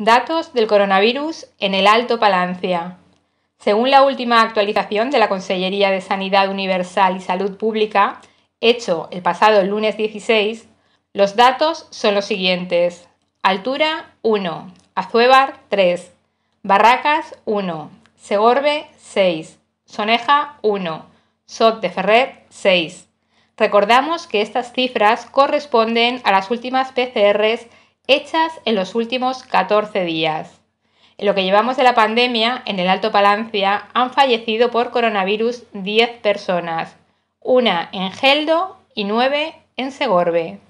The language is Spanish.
Datos del coronavirus en el Alto Palancia. Según la última actualización de la Consellería de Sanidad Universal y Salud Pública, hecho el pasado lunes 16, los datos son los siguientes. Altura 1, Azuébar 3, Barracas 1, Segorbe 6, Soneja 1, Sot de Ferrer 6. Recordamos que estas cifras corresponden a las últimas PCRs hechas en los últimos 14 días. En lo que llevamos de la pandemia, en el Alto Palancia han fallecido por coronavirus 10 personas, una en Geldo y 9 en Segorbe.